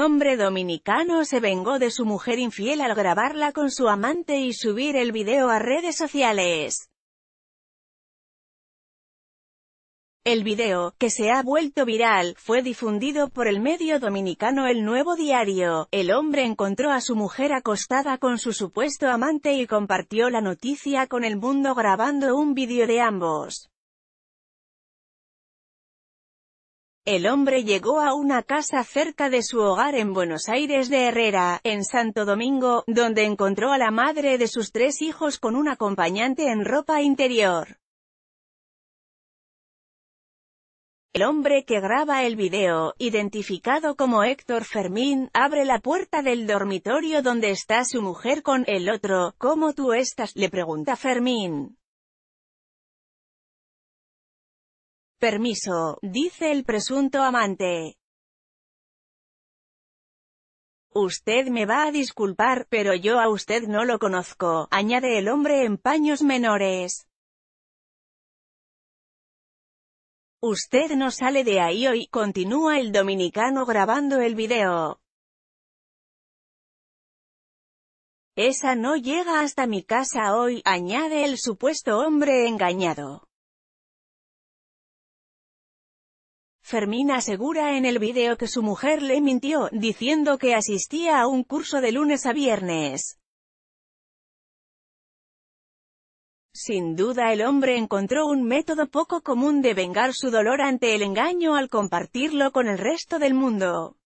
hombre dominicano se vengó de su mujer infiel al grabarla con su amante y subir el video a redes sociales. El video, que se ha vuelto viral, fue difundido por el medio dominicano El Nuevo Diario. El hombre encontró a su mujer acostada con su supuesto amante y compartió la noticia con el mundo grabando un vídeo de ambos. El hombre llegó a una casa cerca de su hogar en Buenos Aires de Herrera, en Santo Domingo, donde encontró a la madre de sus tres hijos con un acompañante en ropa interior. El hombre que graba el video, identificado como Héctor Fermín, abre la puerta del dormitorio donde está su mujer con el otro, ¿cómo tú estás? le pregunta Fermín. Permiso, dice el presunto amante. Usted me va a disculpar, pero yo a usted no lo conozco, añade el hombre en paños menores. Usted no sale de ahí hoy, continúa el dominicano grabando el video. Esa no llega hasta mi casa hoy, añade el supuesto hombre engañado. Fermín asegura en el video que su mujer le mintió, diciendo que asistía a un curso de lunes a viernes. Sin duda el hombre encontró un método poco común de vengar su dolor ante el engaño al compartirlo con el resto del mundo.